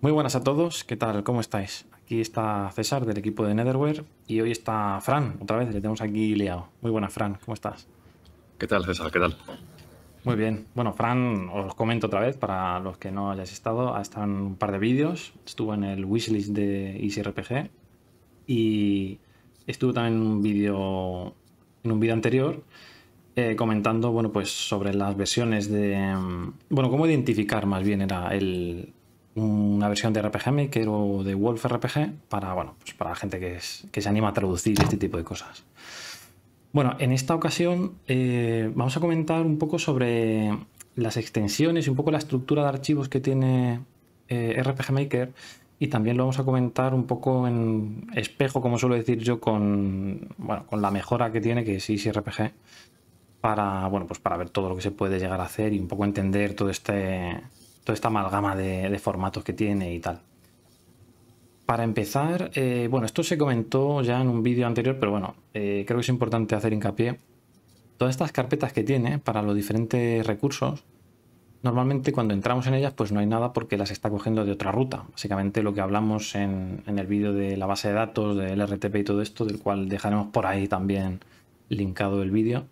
Muy buenas a todos, ¿qué tal? ¿Cómo estáis? Aquí está César del equipo de Netherware y hoy está Fran, otra vez, le tenemos aquí liado. Muy buenas, Fran, ¿cómo estás? ¿Qué tal, César? ¿Qué tal? Muy bien. Bueno, Fran, os comento otra vez, para los que no hayáis estado, ha estado en un par de vídeos, estuvo en el wishlist de EasyRPG y estuvo también en un vídeo en un vídeo anterior eh, comentando, bueno, pues sobre las versiones de... Mm, bueno, cómo identificar más bien era el, una versión de RPG Maker o de Wolf RPG para, bueno, pues para la gente que, se anima a traducir este tipo de cosas. Bueno, en esta ocasión eh, vamos a comentar un poco sobre las extensiones y un poco la estructura de archivos que tiene eh, RPG Maker y también lo vamos a comentar un poco en espejo, como suelo decir yo, con, con la mejora que tiene, que es RPG para, bueno, pues para ver todo lo que se puede llegar a hacer y un poco entender todo este, toda esta amalgama de, formatos que tiene y tal. Para empezar, eh, bueno, esto se comentó ya en un vídeo anterior, pero bueno, eh, creo que es importante hacer hincapié. Todas estas carpetas que tiene para los diferentes recursos, normalmente cuando entramos en ellas, pues no hay nada porque las está cogiendo de otra ruta. Básicamente lo que hablamos en, en el vídeo de la base de datos, del RTP y todo esto, del cual dejaremos por ahí también linkado el vídeo.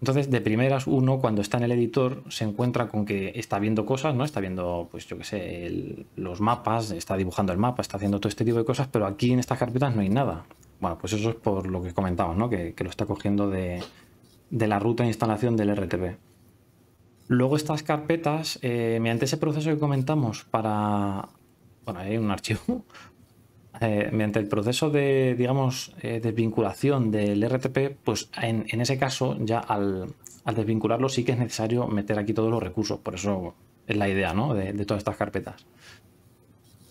Entonces, de primeras, uno cuando está en el editor se encuentra con que está viendo cosas, ¿no? Está viendo, pues yo qué sé, los mapas, está dibujando el mapa, está haciendo todo este tipo de cosas, pero aquí en estas carpetas no hay nada. Bueno, pues eso es por lo que comentamos, ¿no? Que, lo está cogiendo de, la ruta de instalación del RTP. Luego estas carpetas, eh, mediante ese proceso que comentamos para... Bueno, hay un archivo eh, mediante el proceso de, digamos, eh, desvinculación del RTP, pues en, ese caso ya al, desvincularlo sí que es necesario meter aquí todos los recursos, por eso es la idea ¿no? de, todas estas carpetas.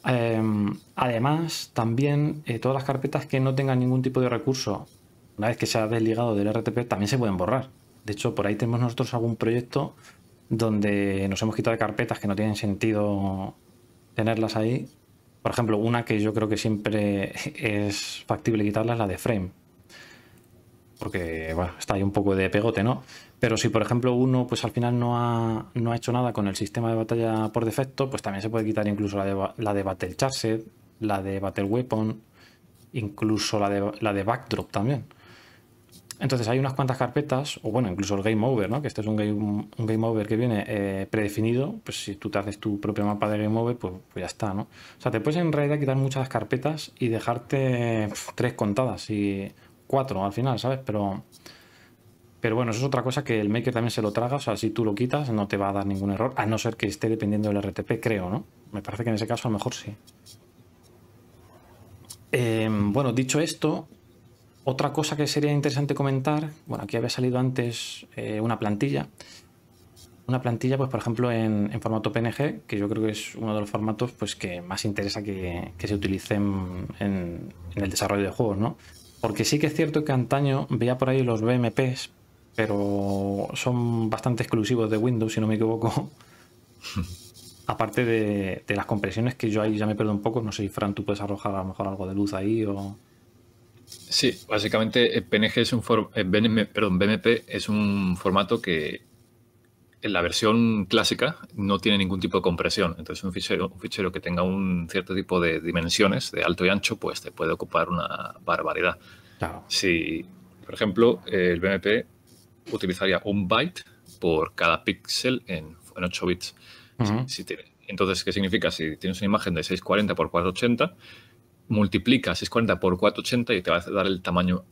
Em, además, también eh, todas las carpetas que no tengan ningún tipo de recurso, una vez que se ha desligado del RTP, también se pueden borrar. De hecho, por ahí tenemos nosotros algún proyecto donde nos hemos quitado de carpetas que no tienen sentido tenerlas ahí por ejemplo, una que yo creo que siempre es factible quitarla es la de frame. Porque está ahí un poco de pegote, ¿no? Pero si, por ejemplo, uno pues al final no ha, no ha hecho nada con el sistema de batalla por defecto, pues también se puede quitar incluso la de, la de Battle Charset, la de Battle Weapon, incluso la de, la de Backdrop también. Entonces hay unas cuantas carpetas, o bueno, incluso el game over, ¿no? Que este es un game, over que viene eh, predefinido, pues si tú te haces tu propio mapa de game over, pues, pues, ya está, ¿no? O sea, te puedes en realidad quitar muchas carpetas y dejarte tres contadas y cuatro al final, ¿sabes? Pero, pero bueno, eso es otra cosa que el maker también se lo traga, o sea, si tú lo quitas no te va a dar ningún error, a no ser que esté dependiendo del RTP, creo, ¿no? Me parece que en ese caso a lo mejor sí. Em, bueno, dicho esto, otra cosa que sería interesante comentar, bueno, aquí había salido antes eh, una plantilla. Una plantilla, pues por ejemplo, en, formato PNG, que yo creo que es uno de los formatos pues, que más interesa que, se utilicen en, el desarrollo de juegos, ¿no? Porque sí que es cierto que antaño veía por ahí los BMPs, pero son bastante exclusivos de Windows, si no me equivoco. Aparte de, las compresiones, que yo ahí ya me pierdo un poco. No sé si, Fran, tú puedes arrojar a lo mejor algo de luz ahí o... Sí, básicamente eh, PNG es un eh, perdón, BMP es un formato que en la versión clásica no tiene ningún tipo de compresión. Entonces un fichero, un fichero que tenga un cierto tipo de dimensiones, de alto y ancho, pues te puede ocupar una barbaridad. Si, por ejemplo, el BMP utilizaría un byte por cada píxel en, 8 bits. entonces, ¿qué significa? Si tienes una imagen de 640 x 480, Multiplica 640 por 480 y te va a dar el tamaño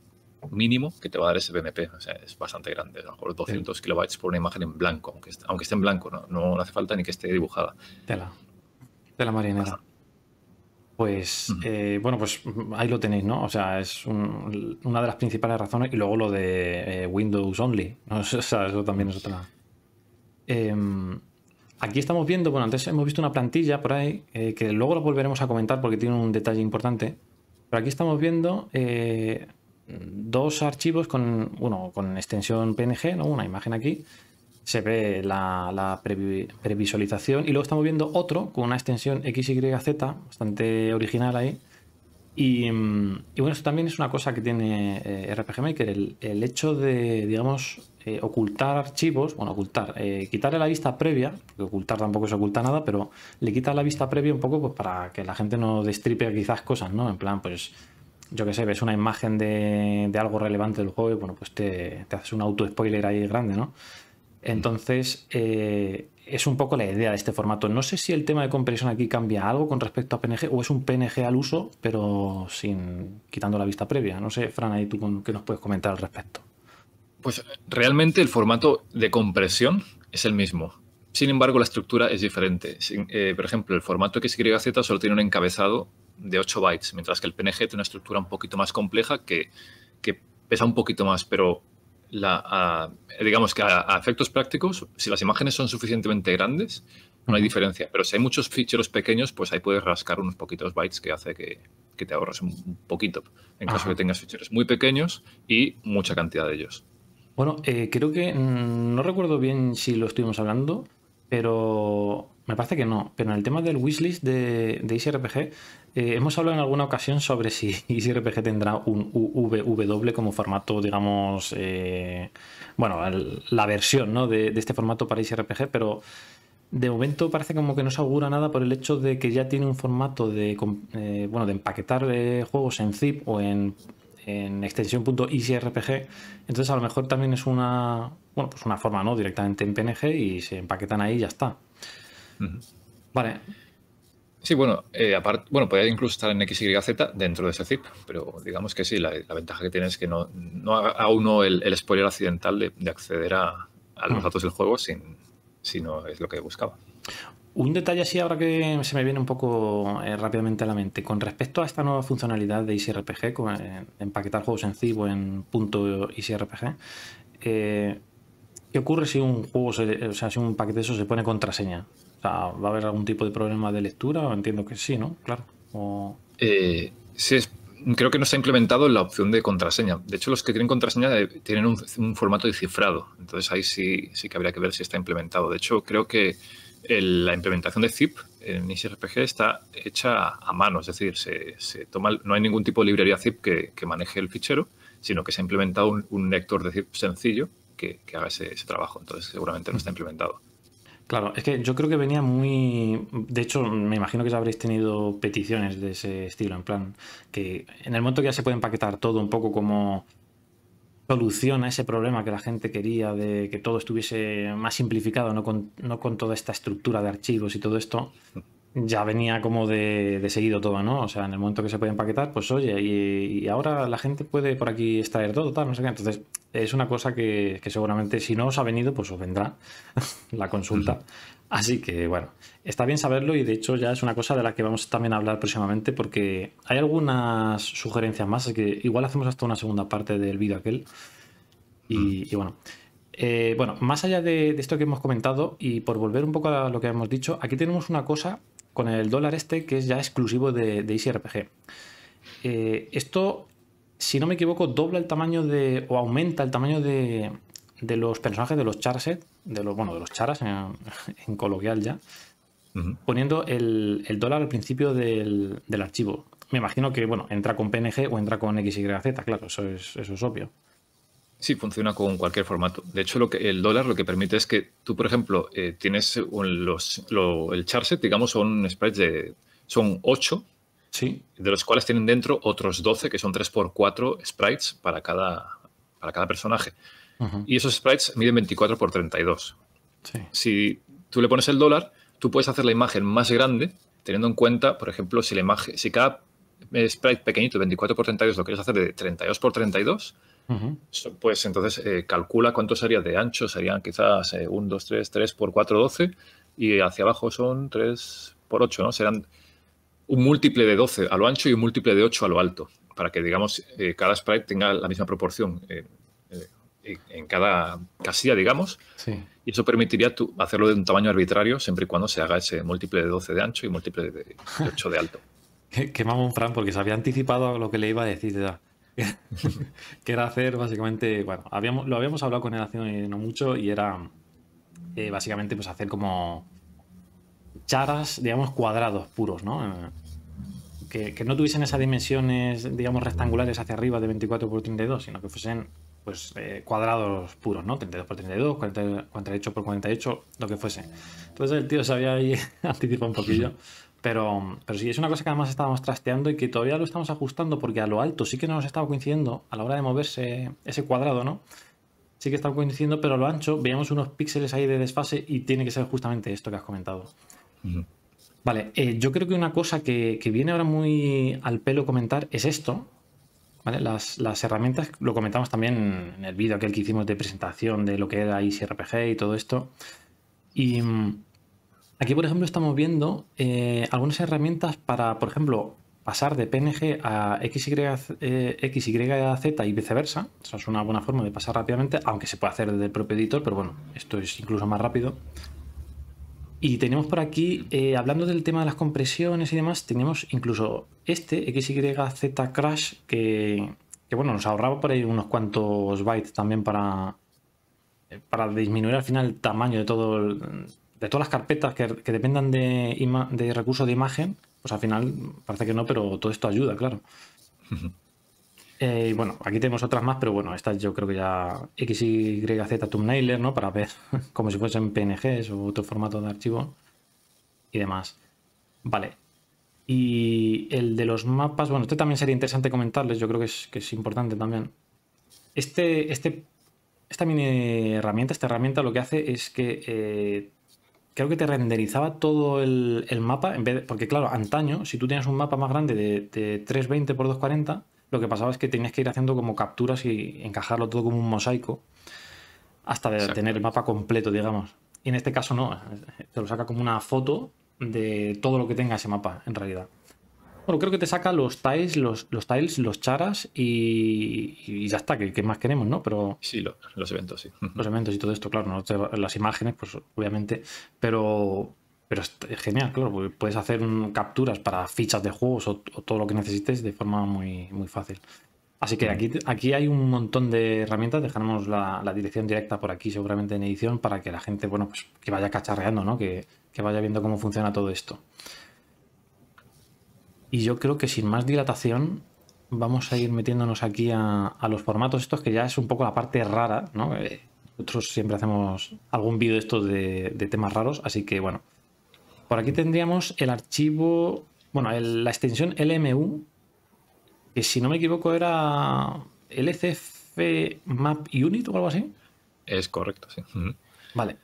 mínimo que te va a dar ese BMP. O sea, es bastante grande, a lo mejor 200 kilobytes por una imagen en blanco, aunque, esté, aunque esté en blanco, ¿no? no, hace falta ni que esté dibujada. Tela, tela marinera. Pues, eh, bueno, pues mm, ahí lo tenéis, ¿no? O sea, es una de las principales razones. Y luego lo de eh, Windows Only. O sea, eso también es otra. Em, Aquí estamos viendo, bueno, antes hemos visto una plantilla por ahí, eh, que luego lo volveremos a comentar porque tiene un detalle importante. Pero aquí estamos viendo eh, dos archivos con, uno con extensión PNG, ¿no? una imagen aquí, se ve la, previsualización y luego estamos viendo otro con una extensión XYZ, bastante original ahí, Mm, y, bueno, esto también es una cosa que tiene eh, RPG Maker, el, hecho de, digamos, eh, ocultar archivos, bueno, ocultar, eh, quitarle la vista previa, porque ocultar tampoco se oculta nada, pero le quita la vista previa un poco pues, para que la gente no destripe quizás cosas, ¿no? En plan, pues, yo qué sé, ves una imagen de, algo relevante del juego y bueno, pues te, te haces un auto-spoiler ahí grande, ¿no? Entonces, eh, es un poco la idea de este formato. No sé si el tema de compresión aquí cambia algo con respecto a PNG o es un PNG al uso, pero sin quitando la vista previa. No sé, Fran, ahí tú qué nos puedes comentar al respecto. Pues realmente el formato de compresión es el mismo. Sin embargo, la estructura es diferente. Eh, por ejemplo, el formato XYZ solo tiene un encabezado de 8 bytes, mientras que el PNG tiene una estructura un poquito más compleja que, que pesa un poquito más, pero la, digamos que a, efectos prácticos, si las imágenes son suficientemente grandes, no hay diferencia. Pero si hay muchos ficheros pequeños, pues ahí puedes rascar unos poquitos bytes que hace que, te ahorres un poquito en caso de que tengas ficheros muy pequeños y mucha cantidad de ellos. Bueno, eh, creo que no recuerdo bien si lo estuvimos hablando, pero me parece que no. Pero en el tema del wishlist de, de ICRPG, eh, hemos hablado en alguna ocasión sobre si ICRPG tendrá un UVW como formato, digamos, eh, bueno, la versión de, este formato para ICRPG, pero de momento parece como que no se augura nada por el hecho de que ya tiene un formato de, eh, bueno, de empaquetar juegos en zip o en, en extensión.icrpg. E Entonces a lo mejor también es una, bueno, pues una forma, ¿no? Directamente en PNG y se empaquetan ahí y ya está. Vale, Sí, bueno, eh, aparte, bueno, podría incluso estar en XYZ dentro de ese zip, pero digamos que sí, la, ventaja que tiene es que no, no haga uno el, spoiler accidental de, acceder a, los mm. datos del juego sin, si no es lo que buscaba. Un detalle así ahora que se me viene un poco eh, rápidamente a la mente, con respecto a esta nueva funcionalidad de ICRPG, eh, empaquetar juegos en zip o en punto .icrpg, eh, ¿qué ocurre si un juego, o sea, si un paquete de eso se pone contraseña? ¿va a haber algún tipo de problema de lectura? Entiendo que sí, ¿no? Claro. Eh, sí, creo que no está implementado la opción de contraseña. De hecho, los que tienen contraseña eh, tienen un, formato de cifrado. Entonces ahí sí, sí que habría que ver si está implementado. De hecho, creo que la implementación de zip en ICRPG está hecha a mano, es decir, se, se toma, no hay ningún tipo de librería zip que, maneje el fichero, sino que se ha implementado un, un de zip sencillo que, haga ese, trabajo. Entonces, seguramente no está implementado. Claro, es que yo creo que venía muy. De hecho, me imagino que ya habréis tenido peticiones de ese estilo, en plan, que en el momento que ya se puede empaquetar todo un poco como solución a ese problema que la gente quería de que todo estuviese más simplificado, no con, no con toda esta estructura de archivos y todo esto, ya venía como de, seguido todo, ¿no? O sea, en el momento que se puede empaquetar, pues oye, y, ahora la gente puede por aquí extraer todo, tal, no sé qué. Entonces, es una cosa que, seguramente si no os ha venido, pues os vendrá la consulta. Así que, bueno, está bien saberlo y de hecho ya es una cosa de la que vamos también a hablar próximamente porque hay algunas sugerencias más, que igual hacemos hasta una segunda parte del vídeo aquel. y, bueno. Eh, bueno, más allá de, de, esto que hemos comentado y por volver un poco a lo que hemos dicho, aquí tenemos una cosa con el dólar este que es ya exclusivo de, ICRPG. Eh, esto, si no me equivoco, dobla el tamaño de. o aumenta el tamaño de, los personajes de los charset, de los, bueno, de los charas en, coloquial ya, poniendo el, dólar al principio del, archivo. Me imagino que, bueno, entra con PNG o entra con XYZ, claro, eso es, eso es obvio. Sí, funciona con cualquier formato. De hecho, lo que, el dólar lo que permite es que tú, por ejemplo, eh, tienes los, el charset, digamos, son de. son 8 Sí. De los cuales tienen dentro otros 12, que son 3x4 sprites para cada, para cada personaje. Y esos sprites miden 24 x 32. Sí. Si tú le pones el dólar, tú puedes hacer la imagen más grande, teniendo en cuenta, por ejemplo, si, la imagen, si cada eh, sprite pequeñito, 24 x 32, lo quieres hacer de 32 x 32, pues entonces eh, calcula cuánto sería de ancho, serían quizás 1, 2, 3, 3 por 4, 12 y hacia abajo son 3 por 8, ¿no? Serán un múltiple de 12 a lo ancho y un múltiple de 8 a lo alto, para que digamos eh, cada sprite tenga la misma proporción en cada casilla, digamos. Y eso permitiría tu, hacerlo de un tamaño arbitrario siempre y cuando se haga ese múltiple de 12 de ancho y múltiple de, 8 de alto. Qué mamón, Fran, porque se había anticipado a lo que le iba a decir. ¿verdad? que era hacer básicamente, bueno, habíamos, lo habíamos hablado con él hace no mucho y era eh, básicamente pues hacer como charas, digamos, cuadrados puros, ¿no? Eh, que, no tuviesen esas dimensiones, digamos, rectangulares hacia arriba de 24 por 32, sino que fuesen pues eh, cuadrados puros, ¿no? 32 por 32, 48 por 48, lo que fuese. Entonces el tío se había ahí anticipado un poquillo pero, pero sí, es una cosa que además estábamos trasteando y que todavía lo estamos ajustando porque a lo alto sí que no nos estaba coincidiendo a la hora de moverse ese cuadrado, ¿no? Sí que estaba coincidiendo, pero a lo ancho veíamos unos píxeles ahí de desfase y tiene que ser justamente esto que has comentado. Vale, eh, yo creo que una cosa que, viene ahora muy al pelo comentar es esto. ¿vale? Las, las herramientas, lo comentamos también en el vídeo aquel que hicimos de presentación de lo que era ICRPG y todo esto. Y mm, Aquí, por ejemplo, estamos viendo eh, algunas herramientas para, por ejemplo, pasar de PNG a XYZ, eh, y viceversa. Esa es una buena forma de pasar rápidamente, aunque se puede hacer desde el propio editor, pero bueno, esto es incluso más rápido. Y tenemos por aquí, eh, hablando del tema de las compresiones y demás, tenemos incluso este XYZ Crash que, bueno, nos ahorraba por ahí unos cuantos bytes también para, para disminuir al final el tamaño de todo, el, de todas las carpetas que, dependan de, de recursos de imagen, pues al final parece que no, pero todo esto ayuda, claro. Eh, bueno, aquí tenemos otras más, pero bueno, estas yo creo que ya XYZ Thumbnailer, ¿no? Para ver como si fuesen PNGs o otro formato de archivo y demás. Vale. Y el de los mapas, bueno, este también sería interesante comentarles, yo creo que es, que es importante también. Este, este, esta mini herramienta, esta herramienta lo que hace es que eh, creo que te renderizaba todo el, mapa, en vez porque claro, antaño, si tú tenías un mapa más grande de, 320 x 240, lo que pasaba es que tenías que ir haciendo como capturas y encajarlo todo como un mosaico hasta tener el mapa completo, digamos. Y en este caso no, te lo saca como una foto de todo lo que tenga ese mapa, en realidad. Bueno, creo que te saca los tiles, los, tiles, los charas y, ya está, que, que, más queremos, ¿no? Pero. Sí, los eventos, sí. Los eventos y todo esto, claro, las imágenes, pues obviamente. Pero. Pero es genial, claro, porque puedes hacer capturas para fichas de juegos o, todo lo que necesites de forma muy, muy fácil. Así que aquí, aquí hay un montón de herramientas. Dejaremos la, dirección directa por aquí, seguramente en edición, para que la gente, bueno, pues que vaya cacharreando, ¿no? que vaya viendo cómo funciona todo esto. Y yo creo que sin más dilatación vamos a ir metiéndonos aquí a, los formatos estos, que ya es un poco la parte rara, ¿no? Eh, nosotros siempre hacemos algún vídeo de estos de, temas raros, así que bueno. Por aquí tendríamos el archivo, bueno, la extensión LMU, que si no me equivoco era LCF Map Unit o algo así. Es correcto, sí. Vale,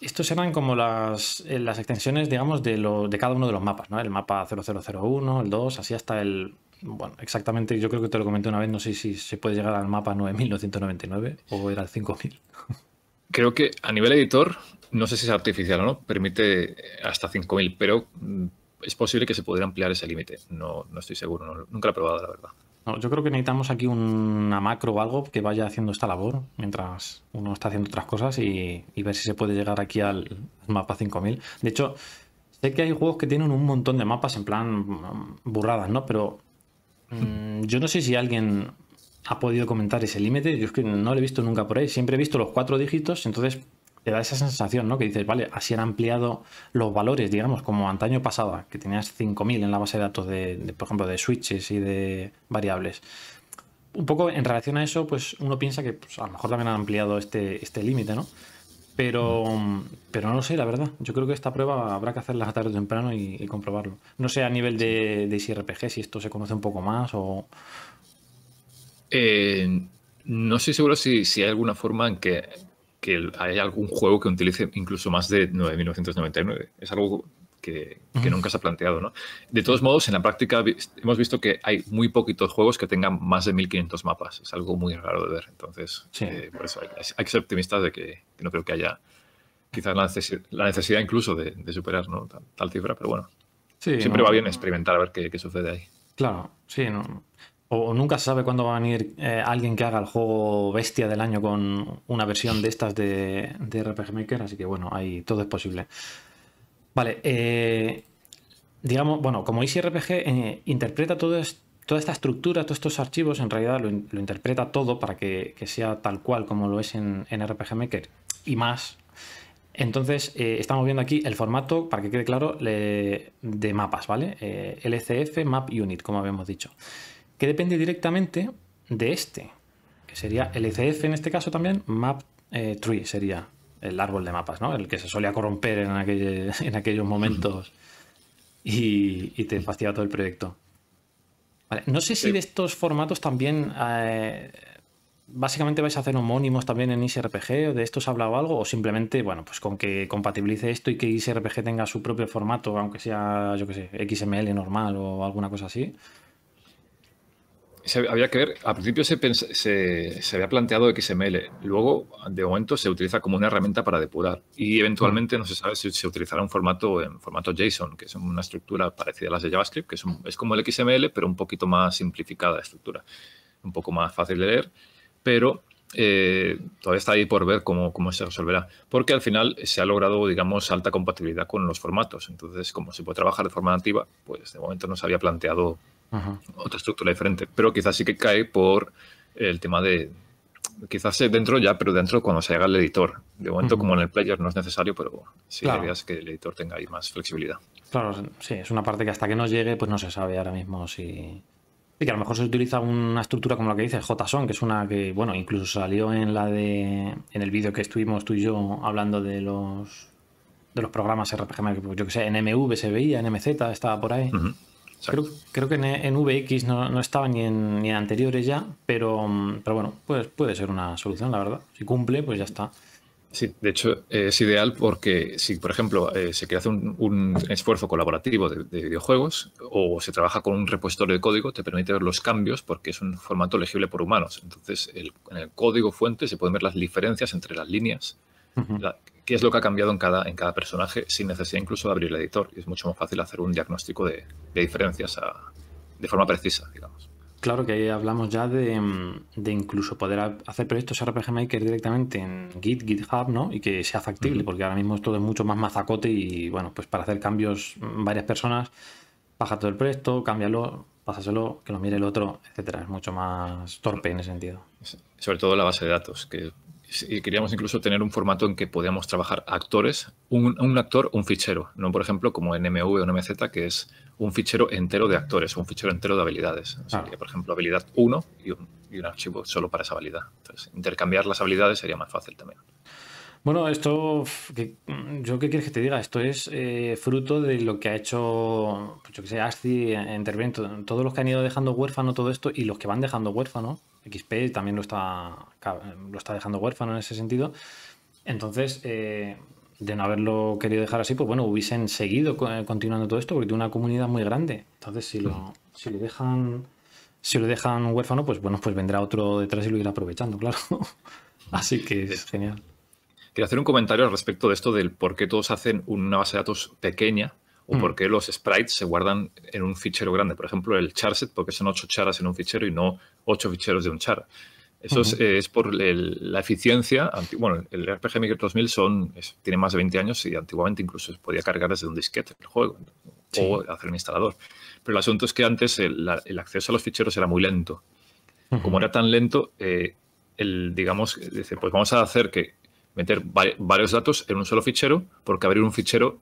estos eran como las, eh, las extensiones, digamos, de, lo, de cada uno de los mapas, ¿no? El mapa 0001, el 2, así hasta el... Bueno, exactamente, yo creo que te lo comenté una vez, no sé si se puede llegar al mapa 9999 o era el 5000. Creo que a nivel editor, no sé si es artificial o no, permite hasta 5000, pero mm, es posible que se pudiera ampliar ese límite. No, no estoy seguro, nunca lo he probado, la verdad yo creo que necesitamos aquí una macro o algo que vaya haciendo esta labor mientras uno está haciendo otras cosas y, ver si se puede llegar aquí al mapa 5000. De hecho, sé que hay juegos que tienen un montón de mapas en plan mm, burradas, ¿no? Pero mm, yo no sé si alguien ha podido comentar ese límite. Yo es que no lo he visto nunca por ahí. Siempre he visto los cuatro dígitos, entonces te da esa sensación, ¿no? Que dices, vale, así han ampliado los valores, digamos, como antaño pasaba, que tenías 5.000 en la base de datos de, por ejemplo, de switches y de variables. Un poco en relación a eso, pues uno piensa que pues, a lo mejor también han ampliado este, este límite, ¿no? Pero, pero no lo sé, la verdad. Yo creo que esta prueba habrá que hacerla tarde o temprano y, comprobarlo. No sé a nivel de, de ICRPG si esto se conoce un poco más o... Eh, no estoy seguro si, si hay alguna forma en que que hay algún juego que utilice incluso más de 9.999. Es algo que, que nunca se ha planteado, ¿no? De todos modos, en la práctica hemos visto que hay muy poquitos juegos que tengan más de 1.500 mapas. Es algo muy raro de ver. Entonces, eh, hay, que ser optimistas de que, no creo que haya quizás la, necesidad, incluso de, superar tal, cifra, pero bueno. Sí, siempre va bien experimentar a ver qué, qué sucede ahí. Claro, sí, no, o nunca se sabe cuándo va a venir eh, alguien que haga el juego bestia del año con una versión de estas de, RPG Maker, así que bueno, ahí todo es posible. Vale, eh, digamos, bueno, como Easy eh, interpreta toda esta estructura, todos estos archivos, en realidad lo, interpreta todo para que, sea tal cual como lo es en, RPG Maker y más. Entonces, estamos viendo aquí el formato, para que quede claro, de mapas, ¿vale? LCF Map Unit, como habíamos dicho que depende directamente de este, que sería el ECF en este caso también, map eh, tree sería el árbol de mapas, ¿no? El que se solía corromper en, en aquellos momentos y, te fastidia todo el proyecto. no sé si de estos formatos también eh, básicamente vais a hacer homónimos también en ISRPG, ¿de esto se ha hablado algo? O simplemente, bueno, pues con que compatibilice esto y que ISRPG tenga su propio formato, aunque sea, yo qué sé, XML normal o alguna cosa así había que ver, al principio se, había planteado XML, luego de momento se utiliza como una herramienta para depurar y eventualmente no se sabe si se utilizará un formato en formato JSON, que es una estructura parecida a las de JavaScript, que es, como el XML, pero un poquito más simplificada de estructura, un poco más fácil de leer, pero eh, todavía está ahí por ver cómo, cómo, se resolverá, porque al final se ha logrado, digamos, alta compatibilidad con los formatos. Entonces, como se puede trabajar de forma nativa, pues de momento no se había planteado otra estructura diferente. Pero quizás sí que cae por el tema de. Quizás eh, dentro ya, pero dentro cuando se haga el editor. De momento, como en el player no es necesario, pero sí que el editor tenga ahí más flexibilidad. Claro, sí, es una parte que hasta que nos llegue, pues no se sabe ahora mismo si. que a lo mejor se utiliza una estructura como la que dice JSON, que es una que, bueno, incluso salió en la de. en el vídeo que estuvimos tú y yo hablando de los de los programas RPG, pues, yo que sé, NMV se veía, MZ estaba por ahí. Creo, que en, VX no, estaba ni en, anteriores ya, pero, pero bueno, pues puede ser una solución, la verdad. Si cumple, pues ya está. Sí, de hecho eh, es ideal porque si, por ejemplo, eh, se quiere hacer un, esfuerzo colaborativo de, videojuegos o se trabaja con un repositorio de código, te permite ver los cambios porque es un formato legible por humanos. Entonces, en el código fuente se pueden ver las diferencias entre las líneas, es lo que ha cambiado en cada, en cada personaje sin necesidad incluso de abrir el editor. Y es mucho más fácil hacer un diagnóstico de, diferencias de forma precisa, digamos. Claro que ahí hablamos ya de, incluso poder hacer proyectos RPG Maker directamente en Git, GitHub, ¿no? Y que sea factible, porque ahora mismo todo es mucho más mazacote y bueno, pues para hacer cambios mm, varias personas, baja todo el proyecto, cámbialo, pásaselo, que lo mire el otro, etcétera. Es mucho más torpe en ese sentido. Sobre todo la base de datos, que queríamos incluso tener un formato en que podíamos trabajar actores, un, actor, un fichero, no por ejemplo como en MV o en MZ, que es un fichero entero de actores, un fichero entero de habilidades. Sería, por ejemplo, habilidad 1 y un, archivo solo para esa habilidad. Entonces, intercambiar las habilidades sería más fácil también. Bueno, esto, mm, yo qué quieres que te diga, esto es eh, fruto de lo que ha hecho, pues yo que sé, ASCII, eh, Intervento, todos los que han ido dejando huérfano todo esto y los que van dejando huérfano XP también lo está, lo está dejando huérfano en ese sentido. Entonces, eh, de no haberlo querido dejar así, pues bueno, hubiesen seguido eh, continuando todo esto porque tiene una comunidad muy grande. Entonces, si lo, dejan si lo dejan huérfano, pues bueno, pues vendrá otro detrás y lo irá aprovechando, claro. Así que es genial. Quiero hacer un comentario al respecto de esto del por qué todos hacen una base de datos pequeña o hmm. por qué los sprites se guardan en un fichero grande. Por ejemplo, el charset, porque son ocho charas en un fichero y no ocho ficheros de un char. Eso es, por la eficiencia. Bueno, el RPG Maker 2000 tiene más de 20 años y antiguamente incluso se podía cargar desde un disquete el juego o hacer un instalador. Pero el asunto es que antes el, acceso a los ficheros era muy lento. Como era tan lento, eh, digamos, pues vamos a hacer que meter varios datos en un solo fichero, porque abrir un fichero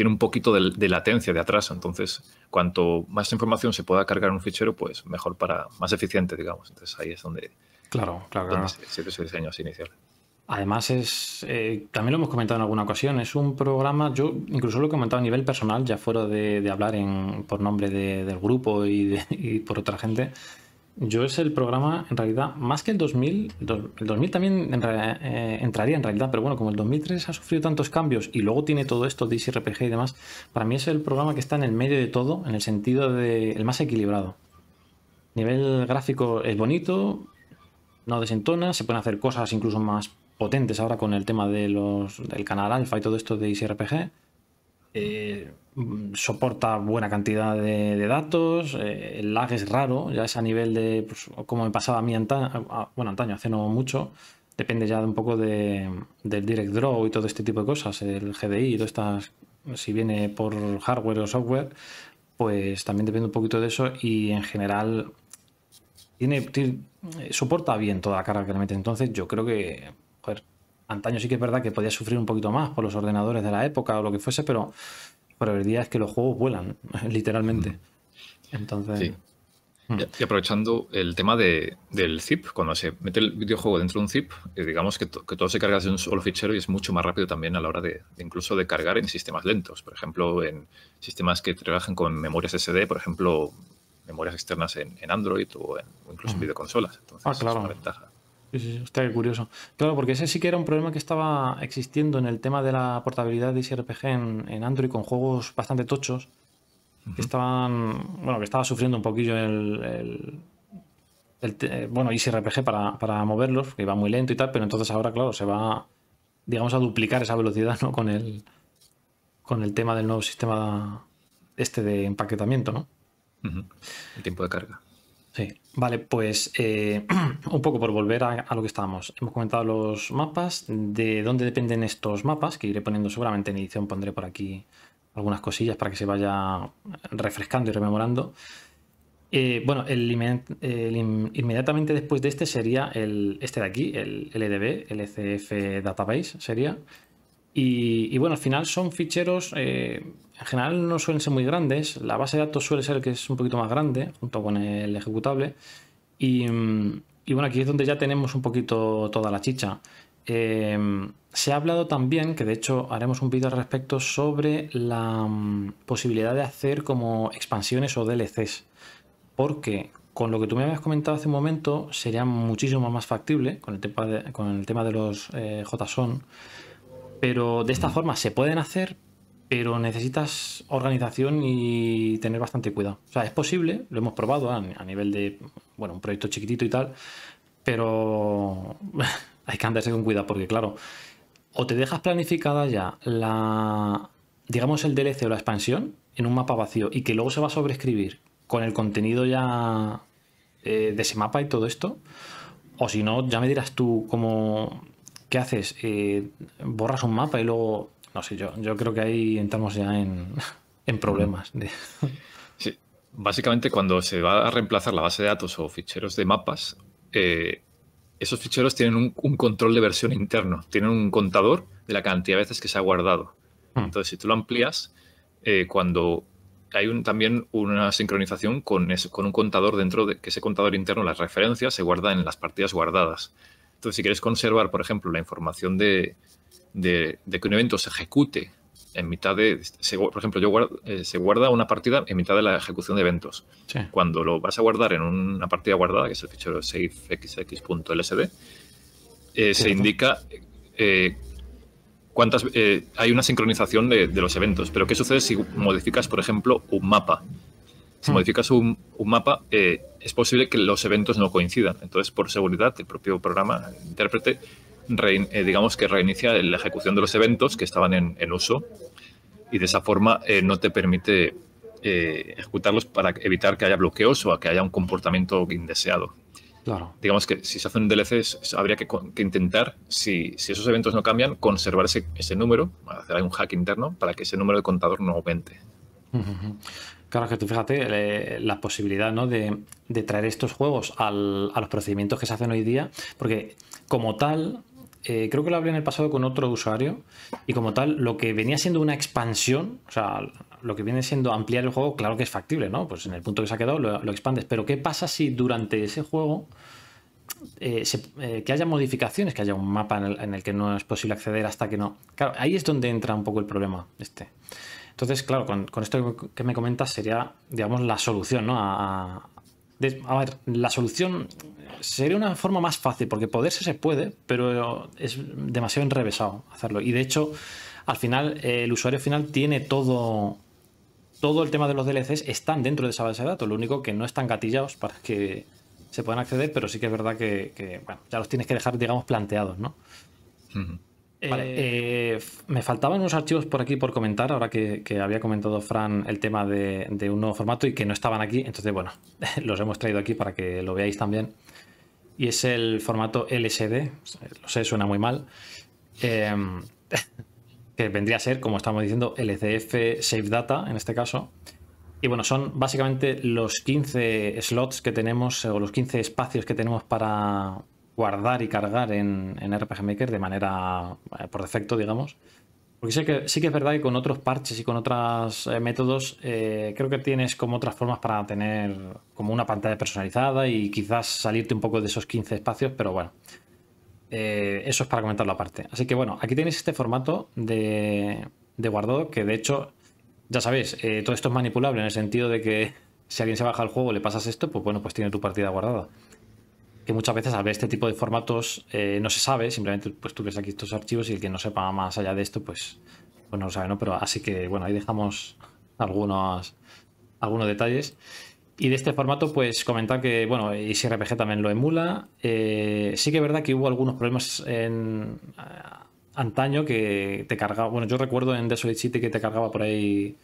tiene un poquito de, latencia de atraso. Entonces, cuanto más información se pueda cargar en un fichero, pues mejor para, más eficiente, digamos. Entonces ahí es donde, claro, claro, diseño inicial. Además, es eh, también lo hemos comentado en alguna ocasión, es un programa, yo incluso lo he comentado a nivel personal, ya fuera de, hablar por nombre del grupo y por otra gente, yo es el programa, en realidad, más que el 2000, el 2000 también eh, entraría en realidad, pero bueno, como el 2003 ha sufrido tantos cambios y luego tiene todo esto de ICRPG y demás, para mí es el programa que está en el medio de todo, en el sentido de el más equilibrado. Nivel gráfico es bonito, no desentona, se pueden hacer cosas incluso más potentes ahora con el tema de los, del canal alfa y todo esto de ICRPG. Eh, Mm, soporta buena cantidad de, datos, eh, el lag es raro, ya es a nivel de, pues, como me pasaba a mí antaño, bueno, antaño, hace no mucho, depende ya de un poco de, del Direct Draw y todo este tipo de cosas, el GDI y todas estas, si viene por hardware o software, pues también depende un poquito de eso y en general tiene, eh, soporta bien toda la carga que le mete. Entonces yo creo que, antaño sí que es verdad que podía sufrir un poquito más por los ordenadores de la época o lo que fuese, pero verdad es que los juegos vuelan, literalmente. Mm. Entonces. Mm. Y aprovechando el tema del zip, cuando se mete el videojuego dentro de un zip, eh, digamos que, todo se carga de un solo fichero y es mucho más rápido también a la hora de, incluso de cargar en sistemas lentos. Por ejemplo, en sistemas que trabajen con memorias SD, por ejemplo, memorias externas en, Android o, en, incluso en videoconsolas. Entonces, ah, es una ventaja. Sí, está qué curioso. Claro, porque ese sí que era un problema que estaba existiendo en el tema de la portabilidad de ICRPG en, Android con juegos bastante tochos. Que estaban. Bueno, que estaba sufriendo un poquillo el. Eh, bueno, ICRPG para, moverlos, que iba muy lento y tal, pero entonces ahora, claro, se va, digamos, a duplicar esa velocidad, ¿no? Con el, con el tema del nuevo sistema este de empaquetamiento, ¿no? El tiempo de carga. Sí, vale, pues eh, un poco por volver a, lo que estábamos. Hemos comentado los mapas, de dónde dependen estos mapas, que iré poniendo seguramente en edición, pondré por aquí algunas cosillas para que se vaya refrescando y rememorando. Eh, bueno, inmediatamente después de este sería el, este de aquí, el LDB, e LCF e Database sería, y, bueno, al final son ficheros, eh, en general no suelen ser muy grandes, la base de datos suele ser que es un poquito más grande junto con el ejecutable. Y, bueno, aquí es donde ya tenemos un poquito toda la chicha. Eh, se ha hablado también, que de hecho haremos un vídeo al respecto, sobre la mm, posibilidad de hacer como expansiones o DLCs. Porque con lo que tú me habías comentado hace un momento sería muchísimo más factible con el tema de, con el tema de los eh, JSON pero de esta forma se pueden hacer, pero necesitas organización y tener bastante cuidado. O sea, es posible, lo hemos probado a, nivel de, bueno, un proyecto chiquitito y tal, pero hay que andarse con cuidado porque, claro, o te dejas planificada ya la, digamos, el DLC o la expansión en un mapa vacío y que luego se va a sobreescribir con el contenido ya eh, de ese mapa y todo esto, o si no, ya me dirás tú cómo, ¿Qué haces? Eh, ¿Borras un mapa y luego.? No sé, yo, yo creo que ahí entramos ya en, problemas. Sí. Básicamente, cuando se va a reemplazar la base de datos o ficheros de mapas, eh, esos ficheros tienen un, control de versión interno, tienen un contador de la cantidad de veces que se ha guardado. Hmm. Entonces, si tú lo amplías, eh, cuando hay también una sincronización con, un contador dentro de que ese contador interno, las referencias, se guardan en las partidas guardadas. Entonces, si quieres conservar, por ejemplo, la información de, que un evento se ejecute en mitad de, por ejemplo, yo eh, se guarda una partida en mitad de la ejecución de eventos. Cuando lo vas a guardar en una partida guardada, que es el fichero safexx.lsd, eh, se indica eh, cuántas, hay una sincronización de, los eventos. Pero ¿qué sucede si modificas, por ejemplo, un mapa? si modificas un, mapa, eh, es posible que los eventos no coincidan. Entonces, por seguridad, el propio programa, el intérprete, eh, digamos que reinicia la ejecución de los eventos que estaban en, uso y de esa forma eh, no te permite ejecutarlos para evitar que haya bloqueos o que haya un comportamiento indeseado. Claro. Digamos que si se hacen un DLC, habría que, intentar, si, esos eventos no cambian, conservar ese, número, hacer un hack interno para que ese número de contador no aumente. Claro, que tú fíjate eh, la posibilidad de, traer estos juegos a los procedimientos que se hacen hoy día, porque como tal, eh, creo que lo hablé en el pasado con otro usuario, y como tal, lo que venía siendo una expansión, o sea, lo que viene siendo ampliar el juego, claro que es factible, ¿no? Pues en el punto que se ha quedado lo, expandes, pero ¿qué pasa si durante ese juego... Eh, que haya modificaciones, que haya un mapa en el, en el, que no es posible acceder hasta que no. Claro, ahí es donde entra un poco el problema este. Entonces, claro, con, esto que me comentas sería, digamos, la solución, ¿no? A, ver, la solución sería una forma más fácil, porque poderse se puede, pero es demasiado enrevesado hacerlo. Y de hecho, al final, eh, el usuario final tiene todo. Todo el tema de los DLCs están dentro de esa base de datos, lo único que no están gatillados para que se puedan acceder, pero sí que es verdad que, bueno, ya los tienes que dejar, digamos, planteados, ¿no? Vale, eh, eh, me faltaban unos archivos por aquí por comentar, ahora que, había comentado Fran el tema de, un nuevo formato y que no estaban aquí, entonces bueno, los hemos traído aquí para que lo veáis también. Y es el formato LSD, lo sé, suena muy mal, em, que vendría a ser, como estamos diciendo, LCF Save Data en este caso. Y bueno, son básicamente los 15 slots que tenemos o los 15 espacios que tenemos para, guardar y cargar en, RPG Maker de manera eh, por defecto, digamos. Porque sé que, sí que es verdad que con otros parches y con otros eh, métodos eh, creo que tienes como otras formas para tener como una pantalla personalizada y quizás salirte un poco de esos 15 espacios, pero bueno, eso es para comentarlo aparte. Así que bueno, aquí tienes este formato de, de guardado que de hecho, ya sabéis, todo esto es manipulable en el sentido de que si alguien se baja el juego le pasas esto, pues bueno, pues tiene tu partida guardada muchas veces al ver este tipo de formatos eh, no se sabe, simplemente pues tú ves aquí estos archivos y el que no sepa más allá de esto, pues, pues no lo sabe, ¿no? Pero así que bueno, ahí dejamos algunos, algunos detalles. Y de este formato, pues comentar que, bueno, y si rpg también lo emula. Eh, sí que es verdad que hubo algunos problemas en antaño que te cargaba. Bueno, yo recuerdo en solid City que te cargaba por ahí.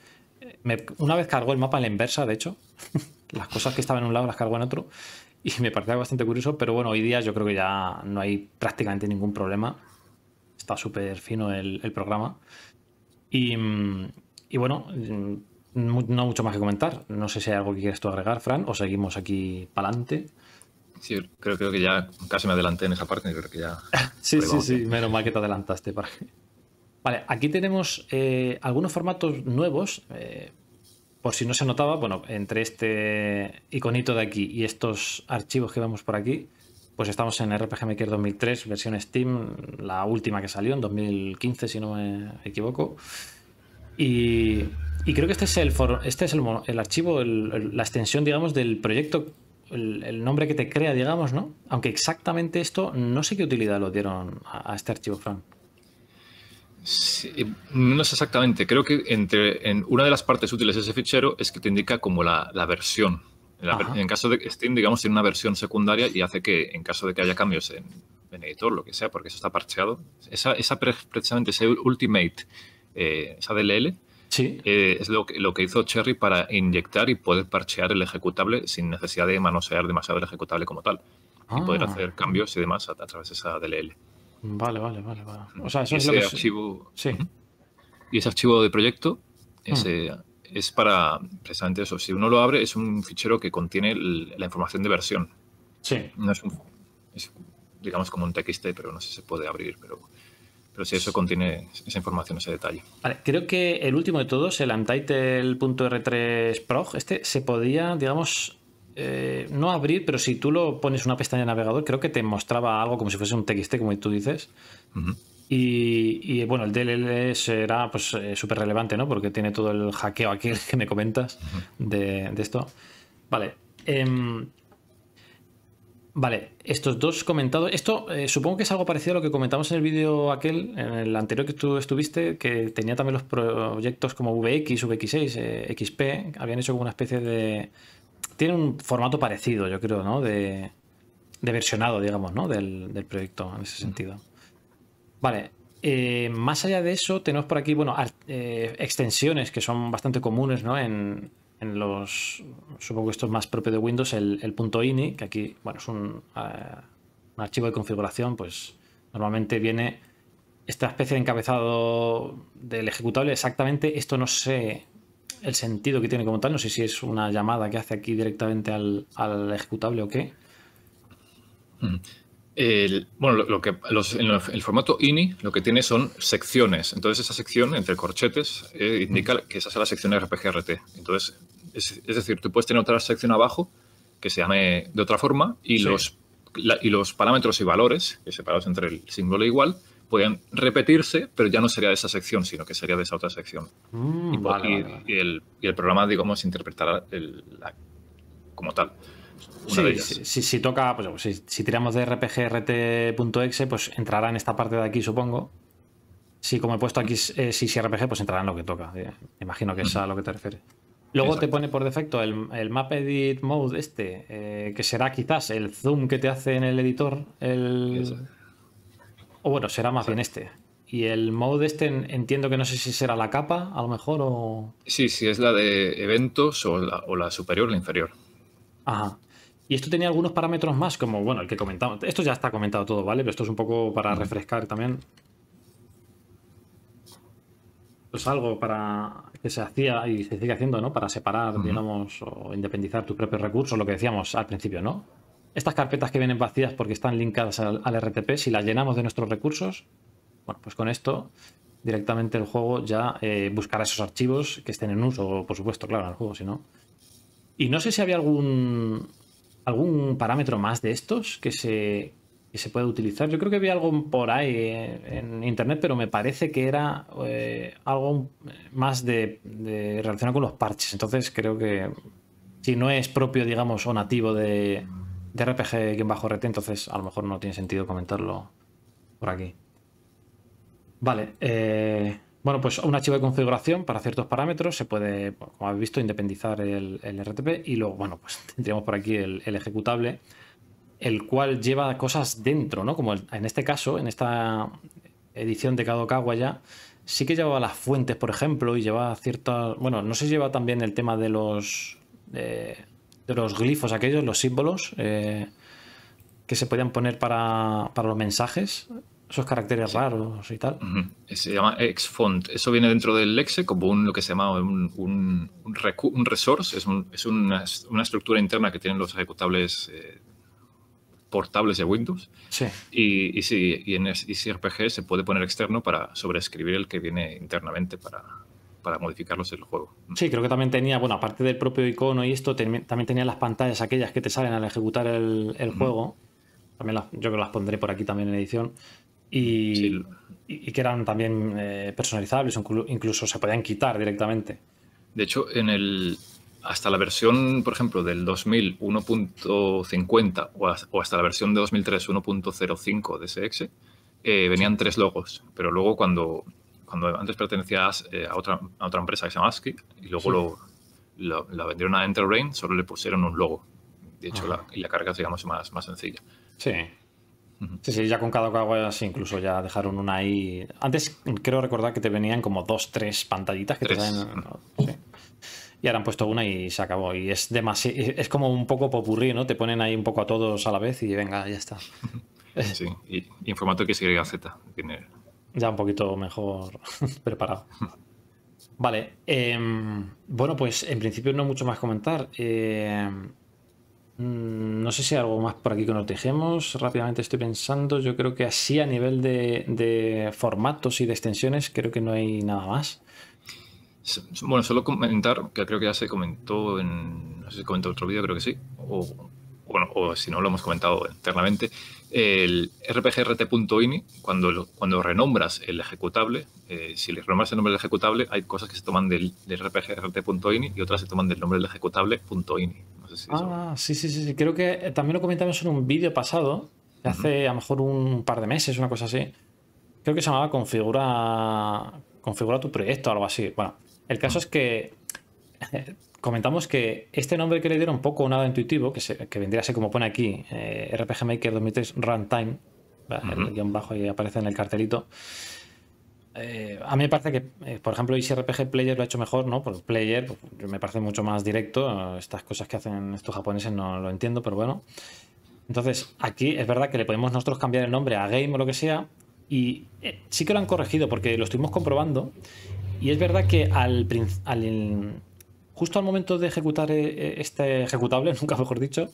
una vez cargó el mapa en la inversa, de hecho. las cosas que estaban en un lado las cargó en otro y me parecía bastante curioso, pero bueno, hoy día yo creo que ya no hay prácticamente ningún problema. Está súper fino el, programa. Y, mm, bueno, mm, no mucho más que comentar. No sé si hay algo que quieres tú agregar, Fran, o seguimos aquí para adelante. Sí, creo, creo, que ya casi me adelanté en esa parte, creo que ya... sí, sí, sí, menos mal que te adelantaste. Para... Vale, aquí tenemos eh, algunos formatos nuevos. Eh, por si no se notaba, bueno, entre este iconito de aquí y estos archivos que vemos por aquí, pues estamos en RPG Maker 2003, versión Steam, la última que salió en 2015, si no me equivoco. Y, creo que este es el, este es el, archivo, la extensión, digamos, del proyecto, el, nombre que te crea, digamos, ¿no? Aunque exactamente esto, no sé qué utilidad lo dieron a, a este archivo, Fran. Eh, no sé exactamente. Creo que entre, en una de las partes útiles de ese fichero es que te indica como la, versión. En, caso de Steam, digamos, tiene una versión secundaria y hace que, en caso de que haya cambios en, en editor, lo que sea, porque eso está parcheado, esa, precisamente ese Ultimate, eh, esa DLL, eh, es lo que, lo que hizo Cherry para inyectar y poder parchear el ejecutable sin necesidad de manosear demasiado el ejecutable como tal. Y poder ah. hacer cambios y demás a, a través de esa DLL. Vale, vale, vale. vale. O sea, eso es lo archivo. Sí. Y ese archivo de proyecto mm. es para precisamente eso. Si uno lo abre, es un fichero que contiene la información de versión. Sí. No es un. digamos como un TXT, pero no sé si se puede abrir, pero. Pero si eso contiene esa información, ese detalle. creo que el último de todos, el untitled.r3 prog, este se podía, digamos, eh, no abrir, pero si tú lo pones una pestaña de navegador, creo que te mostraba algo como si fuese un TXT, como tú dices. Y, bueno, el DLL será pues eh, súper relevante, ¿no? Porque tiene todo el hackeo aquí que me comentas de, esto. Vale. Em, vale, estos dos comentados. Esto eh, supongo que es algo parecido a lo que comentamos en el vídeo aquel, en el anterior que tú estuviste, que tenía también los proyectos como VX, VX6, XP, habían hecho como una especie de, tiene un formato parecido, yo creo, ¿no? De, versionado, digamos, ¿no? Del, proyecto en ese sentido. Vale. Eh, más allá de eso, tenemos por aquí, bueno, eh, extensiones que son bastante comunes, ¿no? En, los, supongo que esto es más propio de Windows, el, .ini, que aquí, bueno, es eh, un, archivo de configuración, pues normalmente viene esta especie de encabezado del ejecutable, exactamente esto no sé el sentido que tiene como tal. No sé si es una llamada que hace aquí directamente al, ejecutable o qué. Mm. bueno, lo, que en el formato INI lo que tiene son secciones. Entonces, esa sección entre corchetes eh, indica mm. que esa es la sección RPGRT. Entonces, es, decir, tú puedes tener otra sección abajo que se llame de otra forma y, los, y los parámetros y valores, que separados entre el símbolo e igual, pueden repetirse, pero ya no sería de esa sección, sino que sería de esa otra sección. Mm, y, el, el programa, digamos, interpretará el, como tal. si, si, toca, pues si, tiramos de rpgrt.exe, pues entrará en esta parte de aquí, supongo. Si como he puesto aquí si, eh, si RPG, pues entrará en lo que toca. Eh, imagino que es a lo que te refieres. Luego te pone por defecto el, el Map Edit Mode este, eh, que será quizás el zoom que te hace en el editor, el, o bueno, será más bien este. Y el mode este entiendo que no sé si será la capa, a lo mejor, o... Sí, sí, es la de eventos o la, o la superior, la inferior. Ajá. Y esto tenía algunos parámetros más, como, bueno, el que comentamos. Esto ya está comentado todo, ¿vale? Pero esto es un poco para refrescar también. es algo para que se hacía y se sigue haciendo, ¿no? Para separar, digamos, o independizar tus propios recursos, lo que decíamos al principio, ¿no? Estas carpetas que vienen vacías porque están linkadas al, RTP, si las llenamos de nuestros recursos, bueno, pues con esto directamente el juego ya eh, buscará esos archivos que estén en uso, por supuesto, claro, en el juego, si no. Y no sé si había algún, algún parámetro más de estos que se, que se pueda utilizar. Yo creo que había algo por ahí eh, en internet, pero me parece que era eh, algo más de, de relacionado con los parches. Entonces creo que si no es propio, digamos, o nativo de, de bajo rt entonces a lo mejor no tiene sentido comentarlo por aquí. Vale, eh, bueno, pues un archivo de configuración para ciertos parámetros se puede, como habéis visto, independizar el, RTP y luego, bueno, pues tendríamos por aquí el, ejecutable, el cual lleva cosas dentro, ¿no? Como en este caso, en esta edición de Kadokawa ya, sí que llevaba las fuentes, por ejemplo, y lleva ciertas, bueno, no se lleva también el tema de los de los glifos aquellos, los símbolos eh, que se podían poner para, los mensajes, esos caracteres raros y tal. Eh, se llama Xfont. Eso viene dentro del Lexe como un, lo que se llama un, un, resource, es, una, estructura interna que tienen los ejecutables. Eh, portables de Windows. Sí. Y, y, sí, y en RPG se puede poner externo para sobreescribir el que viene internamente para, para modificarlos en el juego. Sí, creo que también tenía, bueno, aparte del propio icono y esto, también tenía las pantallas aquellas que te salen al ejecutar el, juego. También yo creo que las pondré por aquí también en edición. Y, que eran también eh, personalizables, incluso se podían quitar directamente. De hecho, en el, hasta la versión, por ejemplo, del 2000 1.50 o, hasta la versión de 2003 1.05 de SX, eh, venían tres logos, pero luego cuando cuando antes pertenecía eh, a, otra, a otra empresa que se llama ASCII y luego lo, lo, la vendieron a Enterbrain, solo le pusieron un logo. De hecho, la, la carga, digamos, más, más sencilla. Sí. Sí, sí, ya con cada sí, incluso ya dejaron una ahí. Antes creo recordar que te venían como dos, tres pantallitas que te salen. Y ahora han puesto una y se acabó. Y es es como un poco popurrí, ¿no? Te ponen ahí un poco a todos a la vez y venga, ya está. sí, y, en formato que Z. Tiene ya un poquito mejor preparado. Vale, em, bueno, pues en principio no mucho más comentar. Em, mm, no sé si hay algo más por aquí que nos dejemos. Rápidamente estoy pensando. Yo creo que así a nivel de, formatos y de extensiones, creo que no hay nada más. Bueno, solo comentar, que creo que ya se comentó en. No sé comentó otro vídeo, creo que sí. O bueno, o si no lo hemos comentado internamente, el rpgrt.ini, cuando, cuando renombras el ejecutable, eh, si le renombras el nombre del ejecutable, hay cosas que se toman del, rpgrt.ini y otras se toman del nombre del ejecutable.ini. No sé ah, sí, sí, sí, creo que eh, también lo comentamos en un vídeo pasado, hace a lo mejor un par de meses, una cosa así. Creo que se llamaba configura, configura tu proyecto o algo así. Bueno, el caso es que eh, comentamos que este nombre que le dieron poco nada intuitivo, que, se, que vendría a ser como pone aquí, eh, RPG Maker 2003 Runtime, el guión bajo y aparece en el cartelito. Eh, a mí me parece que, eh, por ejemplo, ICRPG Player lo ha hecho mejor, ¿no? Por pues Player pues, me parece mucho más directo. Estas cosas que hacen estos japoneses no lo entiendo, pero bueno. Entonces, aquí es verdad que le podemos nosotros cambiar el nombre a Game o lo que sea. Y sí que lo han corregido porque lo estuvimos comprobando. Y es verdad que al, al, justo al momento de ejecutar eh, eh, este ejecutable, nunca mejor dicho,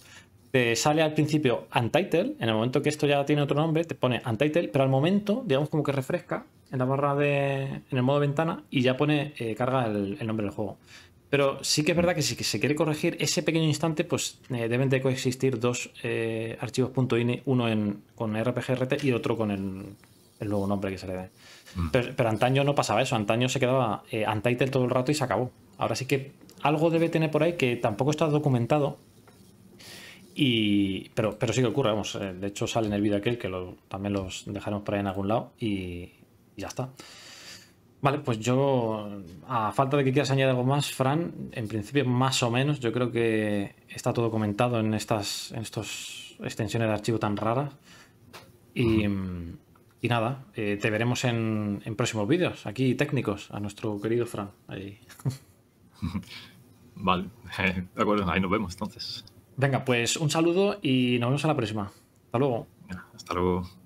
te sale al principio Untitled, en el momento que esto ya tiene otro nombre, te pone Untitled, pero al momento, digamos como que refresca en la barra de. en el modo ventana y ya pone, eh, carga el, nombre del juego. Pero sí que es verdad que si se quiere corregir ese pequeño instante, pues deben de coexistir dos eh, archivos .ini, uno en, con RPGRT y otro con el, nuevo nombre que se le dé. Mm. Pero, pero, antaño no pasaba eso, antaño se quedaba Untitled todo el rato y se acabó. Ahora sí que algo debe tener por ahí que tampoco está documentado. Y, pero, pero sí que ocurre, vamos. Eh, de hecho, sale en el vídeo aquel que también los dejaremos por ahí en algún lado y, ya está. Vale, pues yo, a falta de que quieras añadir algo más, Fran, en principio más o menos, yo creo que está todo comentado en estas en estos extensiones de archivo tan raras. Y, nada, eh, te veremos en, próximos vídeos, aquí técnicos, a nuestro querido Fran. Ahí. Vale, de acuerdo, ahí nos vemos entonces. Venga, pues un saludo y nos vemos a la próxima. Hasta luego. Hasta luego.